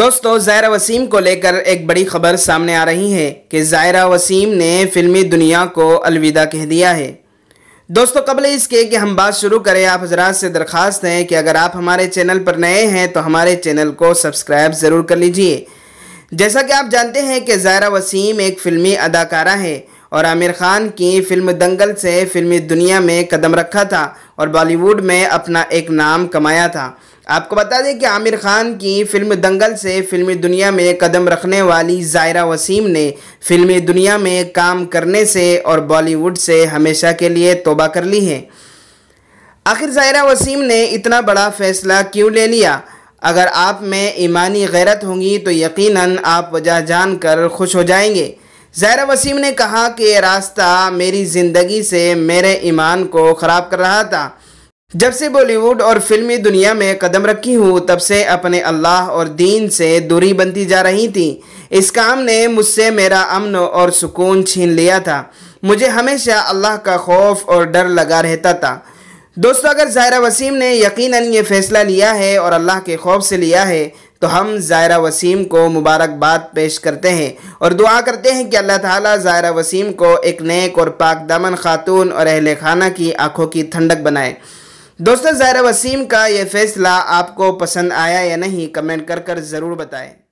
دوستو زائرہ وسیم کو لے کر ایک بڑی خبر سامنے آ رہی ہے کہ زائرہ وسیم نے فلمی دنیا کو الوداع کہہ دیا ہے دوستو قبل اس کے کہ ہم بات شروع کریں آپ حضرات سے درخواست ہیں کہ اگر آپ ہمارے چینل پر نئے ہیں تو ہمارے چینل کو سبسکرائب ضرور کر لیجئے جیسا کہ آپ جانتے ہیں کہ زائرہ وسیم ایک فلمی اداکارہ ہے اور عامر خان کی فلم دنگل سے فلمی دنیا میں قدم رکھا تھا اور بالی ووڈ میں اپنا ایک نام کمایا تھا آپ کو بتا دیں کہ عامر خان کی فلم دنگل سے فلمی دنیا میں قدم رکھنے والی زائرہ وسیم نے فلمی دنیا میں کام کرنے سے اور بالی ووڈ سے ہمیشہ کے لیے توبہ کر لی ہے آخر زائرہ وسیم نے اتنا بڑا فیصلہ کیوں لے لیا اگر آپ میں ایمانی غیرت ہوں گی تو یقیناً آپ وجہ جان کر خوش ہو جائیں گے زائرہ وسیم نے کہا کہ راستہ میری زندگی سے میرے ایمان کو خراب کر رہا تھا جب سے بالی ووڈ اور فلمی دنیا میں قدم رکھی ہوں تب سے اپنے اللہ اور دین سے دوری بنتی جا رہی تھی اس کام نے مجھ سے میرا امن اور سکون چھین لیا تھا مجھے ہمیشہ اللہ کا خوف اور ڈر لگا رہتا تھا دوستو اگر زائرہ وسیم نے یقیناً یہ فیصلہ لیا ہے اور اللہ کے خوف سے لیا ہے تو ہم زائرہ وسیم کو مبارکباد پیش کرتے ہیں اور دعا کرتے ہیں کہ اللہ تعالیٰ زائرہ وسیم کو ایک نیک اور پاک دامن خاتون اور اہل خانہ کی آنکھوں کی تھنڈک بنائے دوستو زہرہ وسیم کا یہ فیصلہ آپ کو پسند آیا یا نہیں کمنٹ کر کر ضرور بتائیں